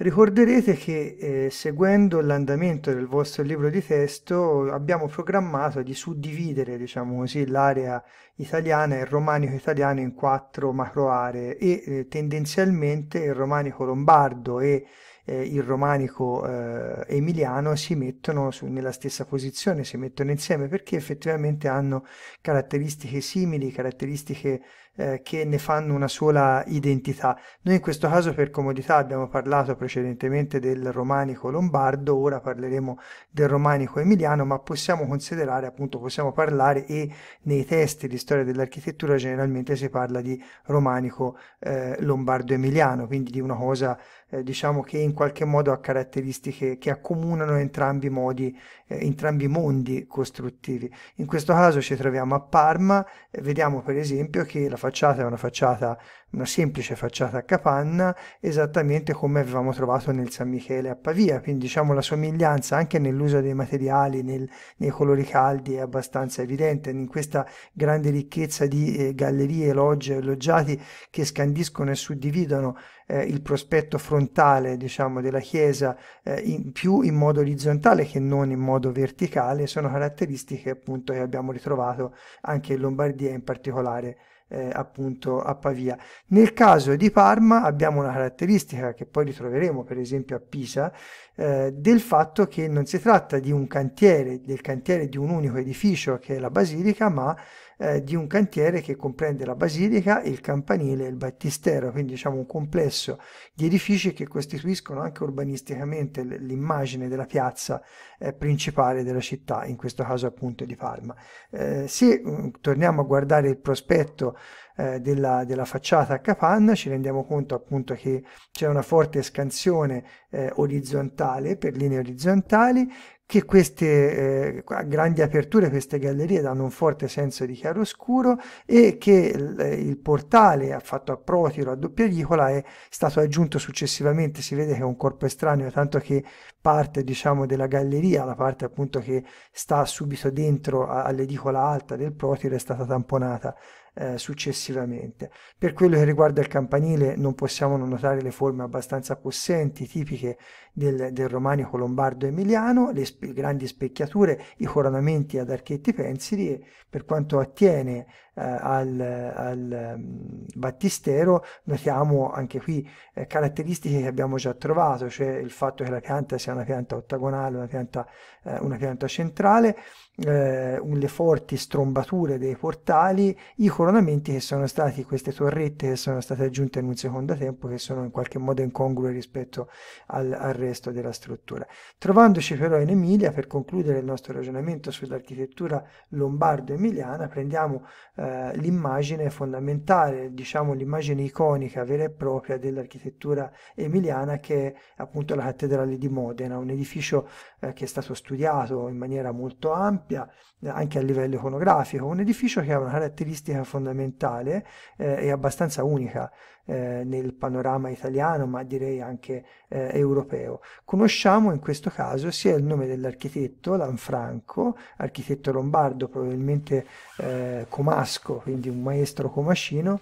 Ricorderete che eh, seguendo l'andamento del vostro libro di testo abbiamo programmato di suddividere, diciamo così, l'area italiana e il romanico italiano in quattro macro aree e eh, tendenzialmente il romanico lombardo e eh, il romanico eh, emiliano si mettono su, nella stessa posizione, si mettono insieme perché effettivamente hanno caratteristiche simili, caratteristiche eh, che ne fanno una sola identità. Noi in questo caso per comodità abbiamo parlato precedentemente del romanico lombardo, ora parleremo del romanico emiliano, ma possiamo considerare appunto, possiamo parlare e nei testi di storia dell'architettura generalmente si parla di romanico eh, lombardo emiliano, quindi di una cosa eh, diciamo che in qualche modo ha caratteristiche che accomunano entrambi i modi, eh, entrambi i mondi costruttivi. In questo caso ci troviamo a Parma, eh, vediamo per esempio che la facciata è una facciata, una semplice facciata a capanna, esattamente come avevamo trovato nel San Michele a Pavia, quindi diciamo la somiglianza anche nell'uso dei materiali, nel, nei colori caldi è abbastanza evidente, in questa grande ricchezza di eh, gallerie, logge, loggiati che scandiscono e suddividono eh, il prospetto frontale diciamo, della chiesa eh, in più in modo orizzontale che non in modo verticale, sono caratteristiche appunto che abbiamo ritrovato anche in Lombardia in particolare. Eh, appunto a Pavia. Nel caso di Parma abbiamo una caratteristica che poi ritroveremo per esempio a Pisa eh, del fatto che non si tratta di un cantiere, del cantiere di un unico edificio che è la basilica, ma eh, di un cantiere che comprende la basilica, il campanile e il battistero, quindi diciamo un complesso di edifici che costituiscono anche urbanisticamente l'immagine della piazza eh, principale della città, in questo caso appunto di Parma. Eh, se mm, torniamo a guardare il prospetto eh, della, della, facciata a capanna ci rendiamo conto appunto che c'è una forte scansione eh, orizzontale per linee orizzontali che queste eh, grandi aperture, queste gallerie danno un forte senso di chiaroscuro e che il, eh, il portale fatto a protiro, a doppia edicola, è stato aggiunto successivamente, si vede che è un corpo estraneo, tanto che parte diciamo della galleria, la parte appunto che sta subito dentro all'edicola alta del protiro è stata tamponata eh, successivamente. Per quello che riguarda il campanile non possiamo non notare le forme abbastanza possenti, tipiche del, del romanico lombardo emiliano, le sp grandi specchiature, i coronamenti ad archetti pensili e per quanto attiene eh, al, al um, battistero notiamo anche qui eh, caratteristiche che abbiamo già trovato, cioè il fatto che la pianta sia una pianta ottagonale, una pianta, eh, una pianta centrale, eh, le forti strombature dei portali, i coronamenti che sono stati, queste torrette che sono state aggiunte in un secondo tempo, che sono in qualche modo incongrue rispetto al, al resto della struttura. Trovandoci però in Emilia, per concludere il nostro ragionamento sull'architettura lombardo-emiliana, prendiamo eh, l'immagine fondamentale, diciamo l'immagine iconica vera e propria dell'architettura emiliana, che è appunto la cattedrale di Modena, un edificio eh, che è stato studiato in maniera molto ampia sappia eh, anche a livello iconografico, un edificio che ha una caratteristica fondamentale eh, e abbastanza unica eh, nel panorama italiano, ma direi anche eh, europeo. Conosciamo in questo caso sia il nome dell'architetto Lanfranco, architetto lombardo, probabilmente eh, comasco, quindi un maestro comascino,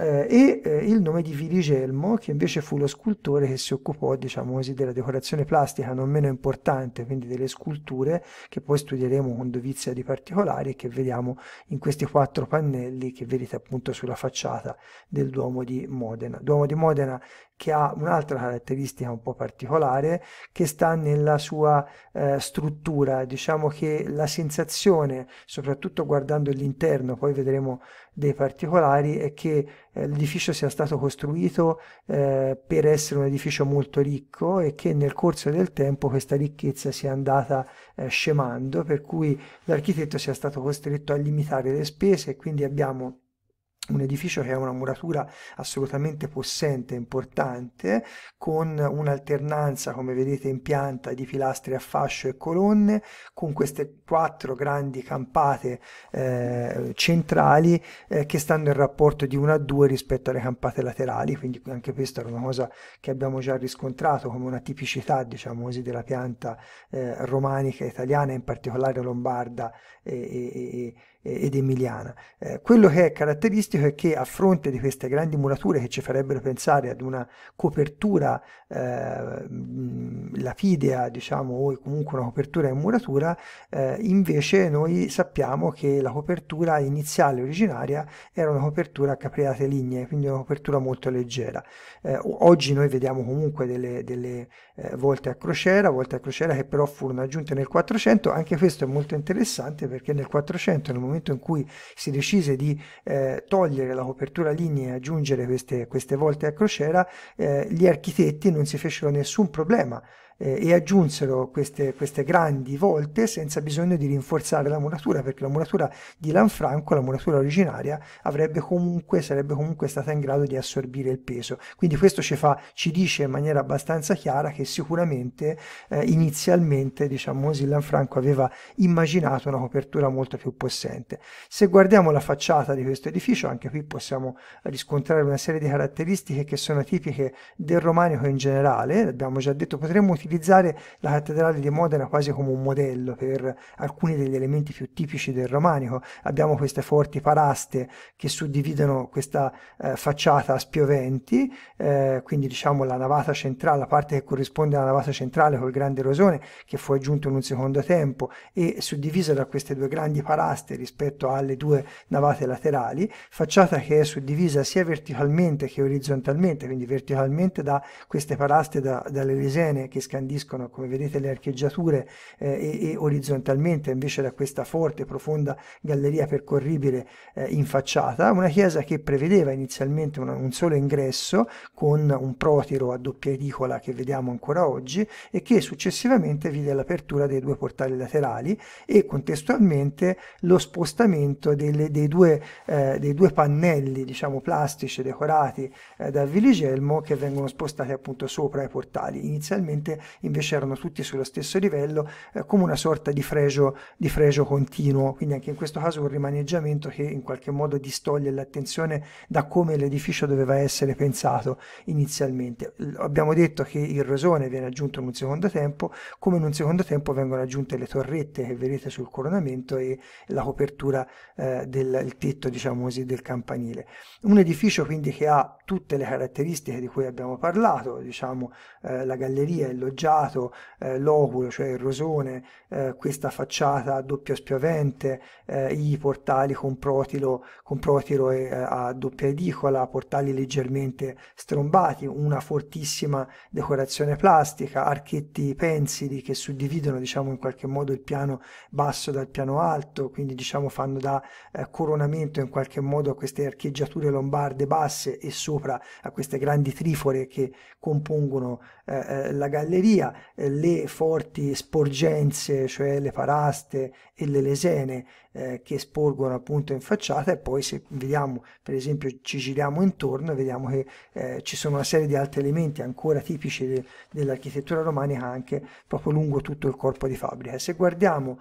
eh, e eh, il nome di Virigelmo, che invece fu lo scultore che si occupò, diciamo così, della decorazione plastica non meno importante, quindi delle sculture, che poi studieremo con dovizia di particolari e che vediamo in questi quattro pannelli che vedete appunto sulla facciata del Duomo di Modena. Duomo di Modena che ha un'altra caratteristica un po' particolare che sta nella sua eh, struttura, diciamo che la sensazione, soprattutto guardando l'interno, poi vedremo dei particolari è che eh, l'edificio sia stato costruito eh, per essere un edificio molto ricco e che nel corso del tempo questa ricchezza sia andata eh, scemando, per cui l'architetto sia stato costretto a limitare le spese e quindi abbiamo un edificio che ha una muratura assolutamente possente e importante, con un'alternanza, come vedete in pianta, di pilastri a fascio e colonne, con queste quattro grandi campate eh, centrali eh, che stanno in rapporto di 1 a 2 rispetto alle campate laterali, quindi anche questa era una cosa che abbiamo già riscontrato come una tipicità, diciamo così, della pianta eh, romanica italiana, in particolare lombarda e, e, e ed emiliana. Eh, quello che è caratteristico è che a fronte di queste grandi murature che ci farebbero pensare ad una copertura eh, lapidea, diciamo, o comunque una copertura in muratura, eh, invece noi sappiamo che la copertura iniziale originaria era una copertura a capriate lignee, quindi una copertura molto leggera. Eh, oggi noi vediamo comunque delle, delle eh, volte a crociera, volte a crociera che però furono aggiunte nel 400, anche questo è molto interessante perché nel 400 nel momento momento in cui si decise di eh, togliere la copertura lignea e aggiungere queste, queste volte a crociera, eh, gli architetti non si fecero nessun problema eh, e aggiunsero queste, queste, grandi volte senza bisogno di rinforzare la muratura perché la muratura di Lanfranco, la muratura originaria, avrebbe comunque, sarebbe comunque stata in grado di assorbire il peso. Quindi questo ci, fa, ci dice in maniera abbastanza chiara che sicuramente eh, inizialmente diciamo così, Lanfranco aveva immaginato una copertura molto più possente ambiente. Se guardiamo la facciata di questo edificio, anche qui possiamo riscontrare una serie di caratteristiche che sono tipiche del romanico in generale, abbiamo già detto, potremmo utilizzare la cattedrale di Modena quasi come un modello per alcuni degli elementi più tipici del romanico, abbiamo queste forti paraste che suddividono questa eh, facciata a spioventi, eh, quindi diciamo la navata centrale, la parte che corrisponde alla navata centrale col grande rosone che fu aggiunto in un secondo tempo e suddivisa da queste due grandi paraste rispetto alle due navate laterali, facciata che è suddivisa sia verticalmente che orizzontalmente, quindi verticalmente da queste paraste da, dalle lesene che scandiscono, come vedete, le archeggiature eh, e, e, orizzontalmente invece da questa forte, profonda galleria percorribile eh, in facciata, una chiesa che prevedeva inizialmente una, un solo ingresso con un protiro a doppia edicola che vediamo ancora oggi e che successivamente vide l'apertura dei due portali laterali e contestualmente lo spostamento spostamento delle, dei, due, eh, dei, due, pannelli diciamo, plastici decorati eh, da Viligelmo che vengono spostati appunto sopra i portali. Inizialmente invece erano tutti sullo stesso livello eh, come una sorta di fregio, di fregio continuo, quindi anche in questo caso un rimaneggiamento che in qualche modo distoglie l'attenzione da come l'edificio doveva essere pensato inizialmente. L- abbiamo detto che il rosone viene aggiunto in un secondo tempo, come in un secondo tempo vengono aggiunte le torrette che vedete sul coronamento e la copertura l'apertura eh, del tetto diciamo così, del campanile. Un edificio quindi che ha tutte le caratteristiche di cui abbiamo parlato, diciamo eh, la galleria, il loggiato, eh, l'oculo, cioè il rosone, eh, questa facciata a doppio spiovente, eh, i portali con protilo, con protilo e, eh, a doppia edicola, portali leggermente strombati, una fortissima decorazione plastica, archetti pensili che suddividono diciamo in qualche modo il piano basso dal piano alto, quindi diciamo diciamo fanno da eh, coronamento in qualche modo a queste archeggiature lombarde basse e sopra a queste grandi trifore che compongono eh, eh la galleria, eh, le forti sporgenze, cioè le paraste e le lesene eh, che sporgono appunto in facciata e poi se vediamo per esempio ci giriamo intorno vediamo che ci sono una serie di altri elementi ancora tipici de dell'architettura romanica anche proprio lungo tutto il corpo di fabbrica. Se guardiamo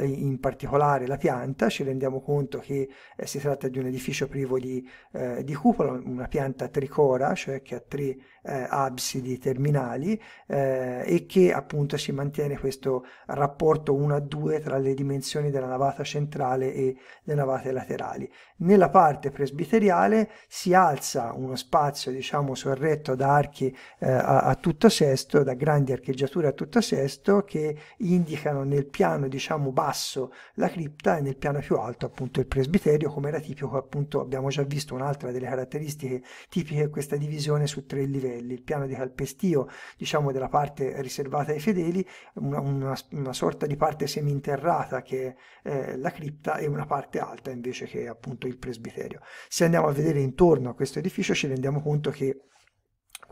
in particolare la pianta pianta, ci rendiamo conto che eh, si tratta di un edificio privo di, eh, di cupola, una pianta tricora, cioè che ha tre eh, absidi terminali eh, e che appunto si mantiene questo rapporto 1 a 2 tra le dimensioni della navata centrale e le navate laterali. Nella parte presbiteriale si alza uno spazio diciamo sorretto da archi eh, a, a tutto sesto, da grandi archeggiature a tutto sesto che indicano nel piano diciamo basso la cripta e nel piano più alto appunto il presbiterio come era tipico appunto abbiamo già visto un'altra delle caratteristiche tipiche di questa divisione su tre livelli il piano di calpestio, diciamo della parte riservata ai fedeli, una, una, una sorta di parte seminterrata che è eh, la cripta e una parte alta invece che è appunto il presbiterio. Se andiamo a vedere intorno a questo edificio ci rendiamo conto che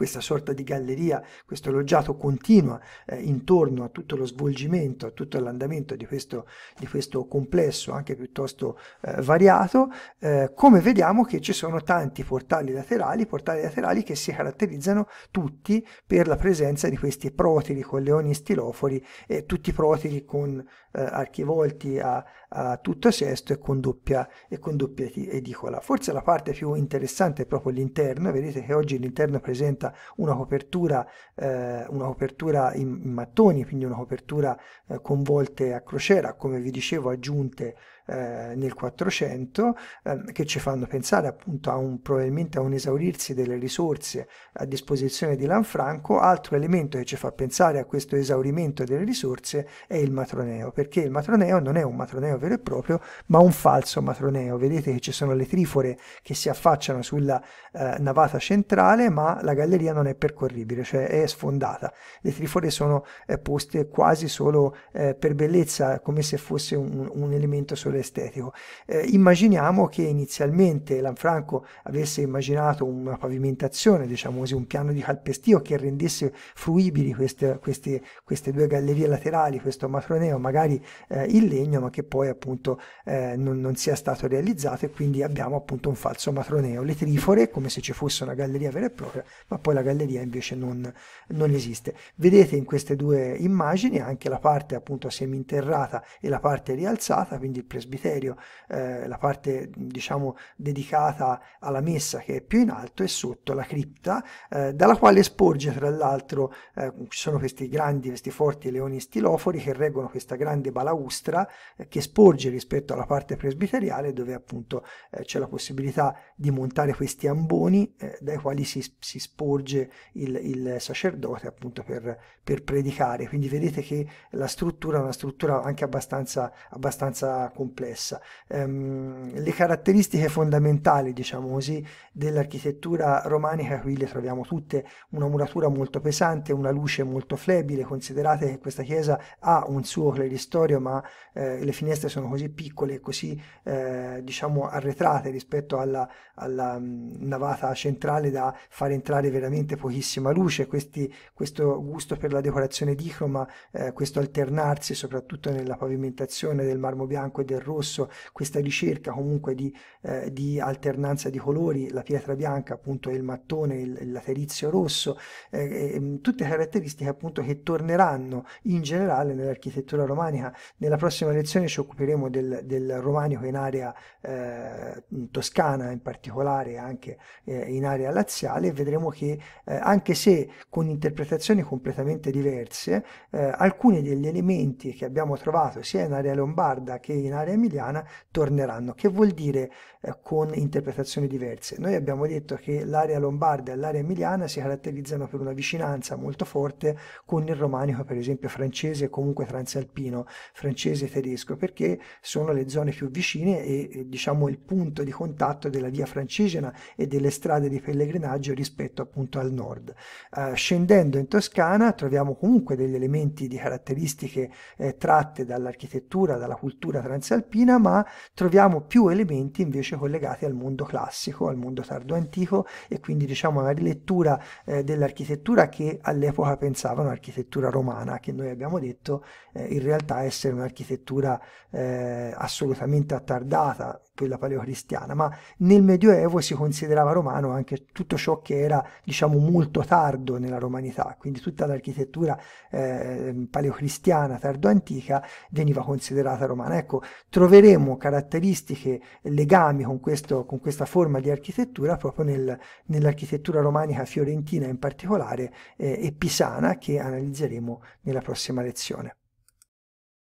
questa sorta di galleria, questo loggiato continua eh, intorno a tutto lo svolgimento, a tutto l'andamento di questo, di questo complesso anche piuttosto eh, variato, eh, come vediamo che ci sono tanti portali laterali, portali laterali che si caratterizzano tutti per la presenza di questi protili con leoni stilofori e tutti protili con eh, archivolti a, a, tutto sesto e con doppia, e con doppia edicola. Forse la parte più interessante è proprio l'interno, vedete che oggi l'interno presenta una copertura, eh, una copertura in, in, mattoni, quindi una copertura eh, con volte a crociera, come vi dicevo aggiunte eh, nel 400, ehm, che ci fanno pensare appunto a un, probabilmente a un esaurirsi delle risorse a disposizione di Lanfranco. Altro elemento che ci fa pensare a questo esaurimento delle risorse è il matroneo, perché il matroneo non è un matroneo vero e proprio, ma un falso matroneo. Vedete che ci sono le trifore che si affacciano sulla eh, navata centrale, ma la galleria galleria non è percorribile, cioè è sfondata. Le trifore sono eh, poste quasi solo eh, per bellezza, come se fosse un, un elemento solo estetico. Eh, immaginiamo che inizialmente Lanfranco avesse immaginato una pavimentazione, diciamo così, un piano di calpestio che rendesse fruibili queste, queste, queste due gallerie laterali, questo matroneo magari eh, in legno, ma che poi appunto eh, non, non sia stato realizzato e quindi abbiamo appunto un falso matroneo. Le trifore, come se ci fosse una galleria vera e propria, ma poi la galleria invece non, non esiste. Vedete in queste due immagini anche la parte appunto seminterrata e la parte rialzata, quindi il presbiterio, eh, la parte diciamo dedicata alla messa che è più in alto e sotto la cripta, eh, dalla quale sporge tra l'altro eh, ci sono questi grandi, questi forti leoni stilofori che reggono questa grande balaustra eh, che sporge rispetto alla parte presbiteriale dove appunto eh, c'è la possibilità di montare questi amboni eh, dai quali si, si sporge porge il, il sacerdote appunto per, per, predicare. Quindi vedete che la struttura è una struttura anche abbastanza, abbastanza complessa. Um, le caratteristiche fondamentali, diciamo così, dell'architettura romanica qui le troviamo tutte, una muratura molto pesante, una luce molto flebile, considerate che questa chiesa ha un suo cleristorio ma eh, le finestre sono così piccole e così eh, diciamo arretrate rispetto alla, alla mm, navata centrale da far entrare veramente veramente pochissima luce, questi, questo gusto per la decorazione dicroma, eh, questo alternarsi soprattutto nella pavimentazione del marmo bianco e del rosso, questa ricerca comunque di, eh, di alternanza di colori, la pietra bianca appunto il mattone, il, il laterizio rosso, eh, mm, tutte caratteristiche appunto che torneranno in generale nell'architettura romanica. Nella prossima lezione ci occuperemo del, del romanico in area eh, mm, toscana in particolare anche eh, in area laziale e vedremo che eh, anche se con interpretazioni completamente diverse, eh, alcuni degli elementi che abbiamo trovato sia in area lombarda che in area emiliana torneranno. Che vuol dire eh, con interpretazioni diverse? Noi abbiamo detto che l'area lombarda e l'area emiliana si caratterizzano per una vicinanza molto forte con il romanico, per esempio francese e comunque transalpino, francese e tedesco, perché sono le zone più vicine e, e diciamo il punto di contatto della via francigena e delle strade di pellegrinaggio rispetto appunto appunto al nord. Uh, scendendo in Toscana troviamo comunque degli elementi di caratteristiche eh, tratte dall'architettura, dalla cultura transalpina, ma troviamo più elementi invece collegati al mondo classico, al mondo tardo antico e quindi diciamo una rilettura eh, dell'architettura che all'epoca pensavano architettura romana, che noi abbiamo detto eh, in realtà essere un'architettura eh, assolutamente attardata, quella paleocristiana, ma nel Medioevo si considerava romano anche tutto ciò che era, diciamo, molto tardo nella romanità, quindi tutta l'architettura eh, paleocristiana tardo-antica veniva considerata romana. Ecco, troveremo caratteristiche, legami con, questo, con questa forma di architettura proprio nel, nell'architettura romanica fiorentina in particolare eh, e pisana che analizzeremo nella prossima lezione.